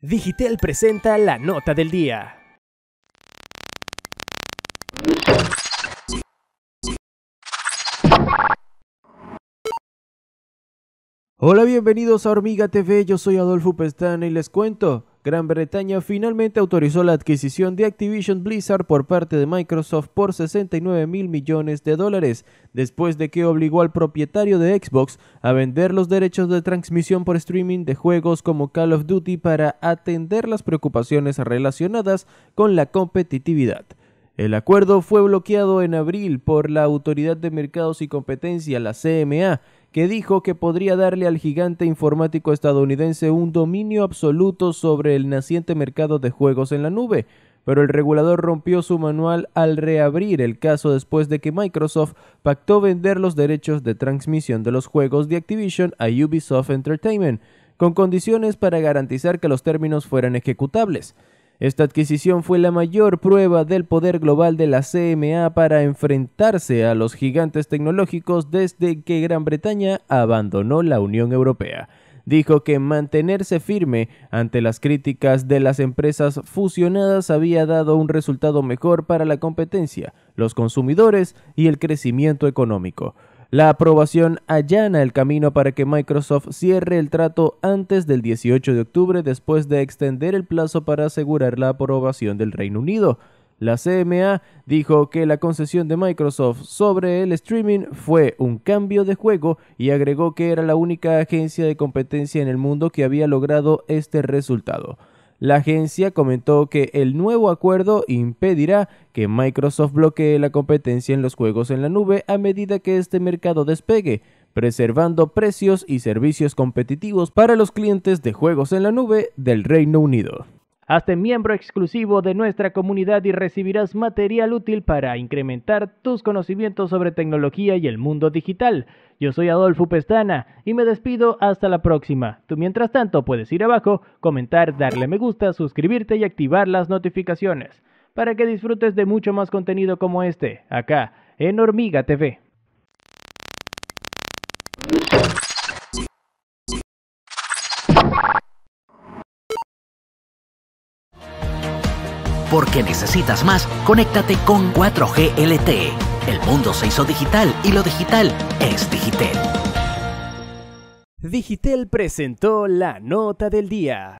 Digitel presenta la nota del día. Hola, bienvenidos a Hormiga TV, yo soy Adolfo Pestana y les cuento Gran Bretaña finalmente autorizó la adquisición de Activision Blizzard por parte de Microsoft por 69 mil millones de dólares, después de que obligó al propietario de Xbox a vender los derechos de transmisión por streaming de juegos como Call of Duty para atender las preocupaciones relacionadas con la competitividad. El acuerdo fue bloqueado en abril por la Autoridad de Mercados y Competencia, la CMA, que dijo que podría darle al gigante informático estadounidense un dominio absoluto sobre el naciente mercado de juegos en la nube, pero el regulador rompió su manual al reabrir el caso después de que Microsoft pactó vender los derechos de transmisión de los juegos de Activision a Ubisoft Entertainment, con condiciones para garantizar que los términos fueran ejecutables. Esta adquisición fue la mayor prueba del poder global de la CMA para enfrentarse a los gigantes tecnológicos desde que Gran Bretaña abandonó la Unión Europea. Dijo que mantenerse firme ante las críticas de las empresas fusionadas había dado un resultado mejor para la competencia, los consumidores y el crecimiento económico. La aprobación allana el camino para que Microsoft cierre el trato antes del 18 de octubre después de extender el plazo para asegurar la aprobación del Reino Unido. La CMA dijo que la concesión de Microsoft sobre el streaming fue un cambio de juego y agregó que era la única agencia de competencia en el mundo que había logrado este resultado. La agencia comentó que el nuevo acuerdo impedirá que Microsoft bloquee la competencia en los juegos en la nube a medida que este mercado despegue, preservando precios y servicios competitivos para los clientes de juegos en la nube del Reino Unido. Hazte miembro exclusivo de nuestra comunidad y recibirás material útil para incrementar tus conocimientos sobre tecnología y el mundo digital. Yo soy Adolfo Pestana y me despido hasta la próxima. Tú mientras tanto puedes ir abajo, comentar, darle me gusta, suscribirte y activar las notificaciones para que disfrutes de mucho más contenido como este, acá, en Hormiga TV. porque necesitas más, conéctate con 4G LTE. El mundo se hizo digital y lo digital es Digitel. Digitel presentó la nota del día.